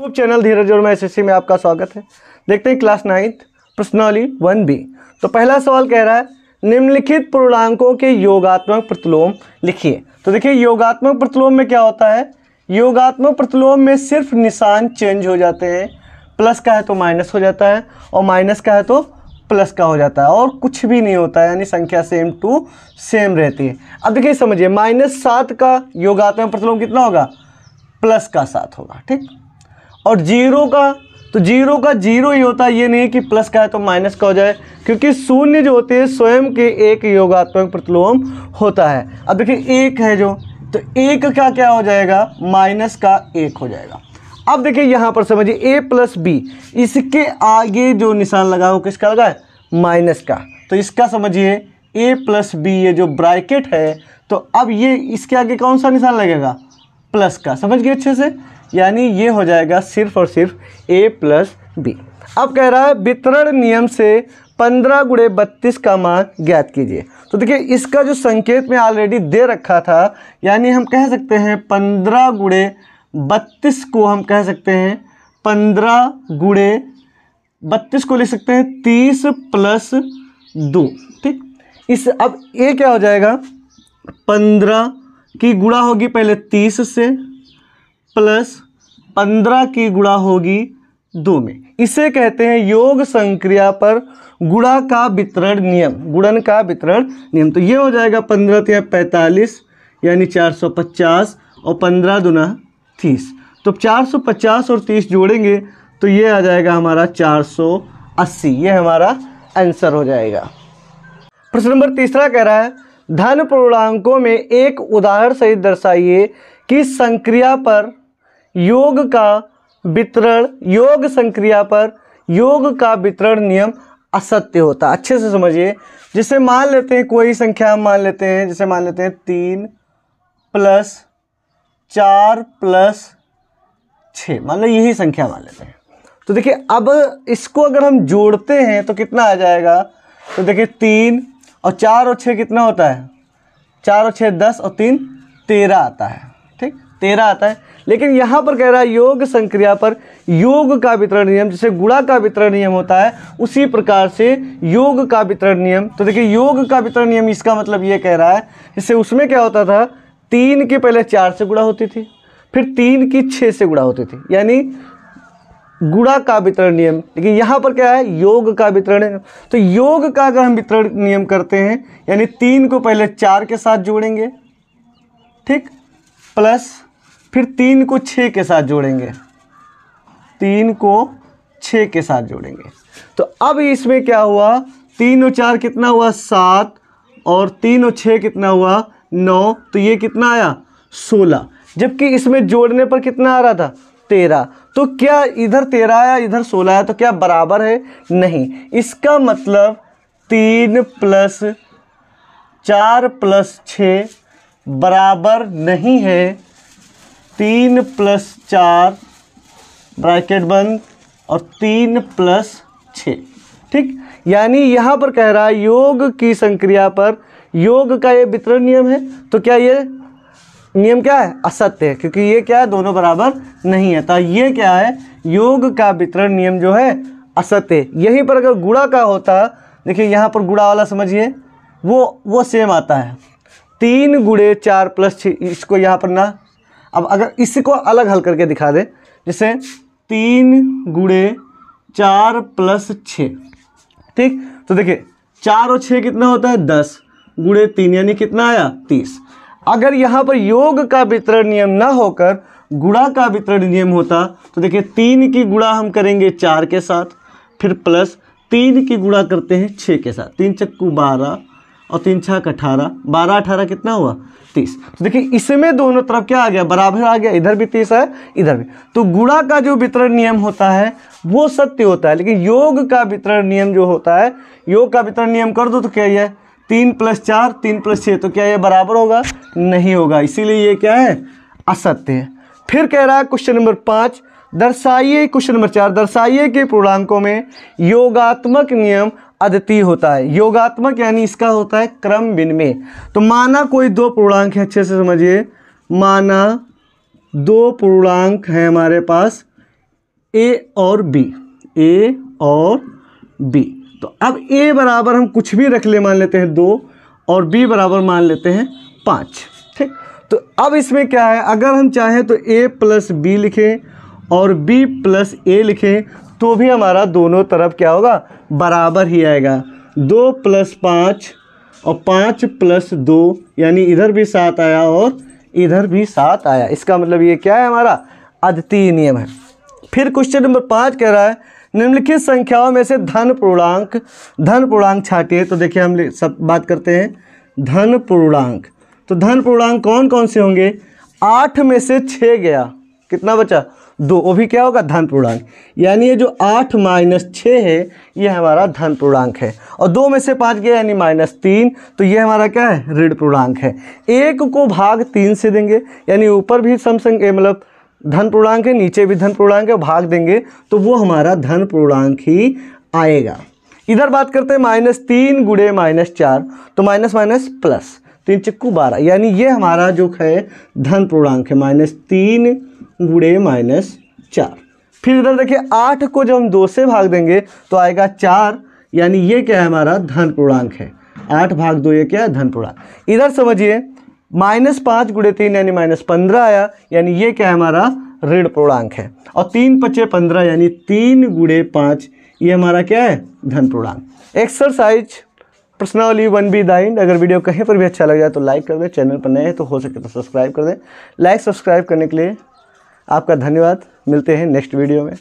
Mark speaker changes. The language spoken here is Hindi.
Speaker 1: यूट्यूब चैनल धीरज और मैं एस में आपका स्वागत है देखते हैं क्लास नाइन्थ प्रश्नवली वन बी तो पहला सवाल कह रहा है निम्नलिखित पूर्णांकों के योगात्मक प्रतिलोम लिखिए तो देखिए योगात्मक प्रतिलोम में क्या होता है योगात्मक प्रतिलोम में सिर्फ निशान चेंज हो जाते हैं प्लस का है तो माइनस हो जाता है और माइनस का है तो प्लस का हो जाता है और कुछ भी नहीं होता है यानी संख्या सेम टू सेम रहती है अब देखिए समझिए माइनस सात का योगात्मक प्रतिलोम कितना होगा प्लस का सात होगा ठीक और जीरो का तो जीरो का जीरो ही होता है ये नहीं कि प्लस का है तो माइनस का हो जाए क्योंकि शून्य जो होते हैं स्वयं के एक योगात्मक प्रतिलोम होता है अब देखिए एक है जो तो एक का क्या हो जाएगा माइनस का एक हो जाएगा अब देखिए यहाँ पर समझिए ए प्लस बी इसके आगे जो निशान लगा हो किसका लगा है माइनस का तो इसका समझिए ए प्लस बी ये जो ब्रैकेट है तो अब ये इसके आगे कौन सा निशान लगेगा प्लस का समझ गए अच्छे से यानी ये हो जाएगा सिर्फ और सिर्फ ए प्लस बी अब कह रहा है वितरण नियम से पंद्रह गुड़े बत्तीस का मान ज्ञात कीजिए तो देखिए इसका जो संकेत में ऑलरेडी दे रखा था यानी हम कह सकते हैं पंद्रह गुड़े बत्तीस को हम कह सकते हैं पंद्रह गुड़े बत्तीस को लिख सकते हैं तीस प्लस दो ठीक इस अब ये क्या हो जाएगा पंद्रह की गुड़ा होगी पहले तीस से प्लस पंद्रह की गुणा होगी दो में इसे कहते हैं योग संक्रिया पर गुणा का वितरण नियम गुणन का वितरण नियम तो ये हो जाएगा पंद्रह या पैंतालीस यानी चार सौ पचास और पंद्रह दुना तीस तो चार सौ पचास और तीस जोड़ेंगे तो ये आ जाएगा हमारा चार सौ अस्सी ये हमारा आंसर हो जाएगा प्रश्न नंबर तीसरा कह रहा है धन पूर्णांकों में एक उदाहरण सहित दर्शाइए कि संक्रिया पर योग का वितरण योग संक्रिया पर योग का वितरण नियम असत्य होता अच्छे से समझिए जिसे मान लेते हैं कोई संख्या हम मान लेते हैं जिसे मान लेते हैं तीन प्लस चार प्लस छ मान लो यही संख्या मान लेते हैं तो देखिए अब इसको अगर हम जोड़ते हैं तो कितना आ जाएगा तो देखिए तीन और चार और छः कितना होता है चार और छः दस और तीन तेरह आता है तेरह आता है लेकिन यहाँ पर कह रहा है योग संक्रिया पर योग का वितरण नियम जैसे गुणा का वितरण नियम होता है उसी प्रकार से योग का वितरण नियम तो देखिए योग का वितरण नियम इसका मतलब ये कह रहा है जिससे उसमें क्या होता था तीन की पहले चार से गुणा होती थी फिर तीन की छः से गुणा होती थी यानी गुणा का वितरण नियम लेकिन यहाँ पर क्या है योग का वितरण नियम तो योग का अगर हम वितरण नियम करते हैं यानी तीन को पहले चार के साथ जोड़ेंगे ठीक प्लस फिर तीन को छः के साथ जोड़ेंगे तीन को छः के साथ जोड़ेंगे तो अब इसमें क्या हुआ तीन और चार कितना हुआ सात और तीन और छः कितना हुआ नौ तो ये कितना आया सोलह जबकि इसमें जोड़ने पर कितना आ रहा था तेरह तो क्या इधर तेरह आया इधर सोलह आया तो क्या बराबर है नहीं इसका मतलब तीन प्लस चार प्लस छ बराबर नहीं है तीन प्लस चार ब्रैकेट बंद और तीन प्लस छ ठीक यानी यहाँ पर कह रहा है योग की संक्रिया पर योग का ये वितरण नियम है तो क्या ये नियम क्या है असत्य है क्योंकि ये क्या है दोनों बराबर नहीं है तो ये क्या है योग का वितरण नियम जो है असत्य यहीं पर अगर गुड़ा का होता देखिए यहाँ पर गुड़ा वाला समझिए वो वो सेम आता है तीन गुड़े चार प्लस छ इसको यहाँ पर ना अब अगर इसको अलग हल करके दिखा दे जैसे तीन गुड़े चार प्लस छः ठीक तो देखिए चार और छः कितना होता है दस गुड़े तीन यानी कितना आया तीस अगर यहाँ पर योग का वितरण नियम ना होकर गुड़ा का वितरण नियम होता तो देखिए तीन की गुड़ा हम करेंगे चार के साथ फिर प्लस तीन की गुड़ा करते हैं छः के साथ तीन चक्कू बारह और तीन छः का अठारह बारह अठारह कितना हुआ तीस तो देखिए इसमें दोनों तरफ क्या आ गया बराबर आ गया इधर भी तीस है इधर भी तो गुणा का जो वितरण नियम होता है वो सत्य होता है लेकिन योग का वितरण नियम जो होता है योग का वितरण नियम कर दो तो क्या यह तीन प्लस चार तीन प्लस छः तो क्या ये बराबर होगा नहीं होगा इसीलिए ये क्या है असत्य है फिर कह रहा है क्वेश्चन नंबर पाँच दर्शाइए क्वेश्चन नंबर चार दर्शाइए के पूर्णांकों में योगात्मक नियम अद्वितीय होता है योगात्मक यानी इसका होता है क्रम विनिमय तो माना कोई दो पूर्णांक है अच्छे से समझिए माना दो पूर्णांक है हमारे पास ए और बी ए और बी तो अब ए बराबर हम कुछ भी रख ले मान लेते हैं दो और बी बराबर मान लेते हैं पाँच ठीक तो अब इसमें क्या है अगर हम चाहें तो ए प्लस बी लिखें और बी प्लस ए लिखें तो भी हमारा दोनों तरफ क्या होगा बराबर ही आएगा दो प्लस पाँच और पाँच प्लस दो यानी इधर भी सात आया और इधर भी सात आया इसका मतलब ये क्या है हमारा अद्वितीय नियम है फिर क्वेश्चन नंबर पाँच कह रहा है निम्नलिखित संख्याओं में से धन पूर्णांक धन पूर्णांक छाटिए तो देखिए हम सब बात करते हैं धन पूर्णांक तो धन पूर्णांक कौन कौन से होंगे आठ में से छः गया कितना बचा दो वो भी क्या होगा धन पूर्णांक यानी ये जो आठ माइनस छः है ये हमारा धन पूर्णांक है और दो में से पाँच गया यानी माइनस तीन तो ये हमारा क्या है ऋण पूर्णांक है एक को भाग तीन से देंगे यानी ऊपर भी समसंग मतलब धन पूर्णांक है नीचे भी धन पूर्णांक है भाग देंगे तो वो हमारा धन पूर्णांक ही आएगा इधर बात करते हैं माइनस तीन गुड़े माइनस चार तो माइनस माइनस प्लस तीन चक्कू बारह यानी ये हमारा जो है धन पूर्णांक है माइनस तीन गुड़े माइनस चार फिर इधर देखिए आठ को जब हम दो से भाग देंगे तो आएगा चार यानी ये क्या है हमारा धन पूर्णांक है आठ भाग दो ये क्या है धन पूर्णांक इधर समझिए माइनस पाँच गुड़े तीन यानी माइनस पंद्रह आया यानी ये क्या है हमारा ऋण पूर्णांक है और तीन पच्चे पंद्रह यानी तीन गुड़े पाँच ये हमारा क्या है धन पूर्णांक एक्सरसाइज पर्सनली वन बी दाइंड अगर वीडियो कहीं पर भी अच्छा लग जाए तो लाइक कर दें चैनल पर नए हैं तो हो सके तो सब्सक्राइब कर दें लाइक सब्सक्राइब करने के लिए आपका धन्यवाद मिलते हैं नेक्स्ट वीडियो में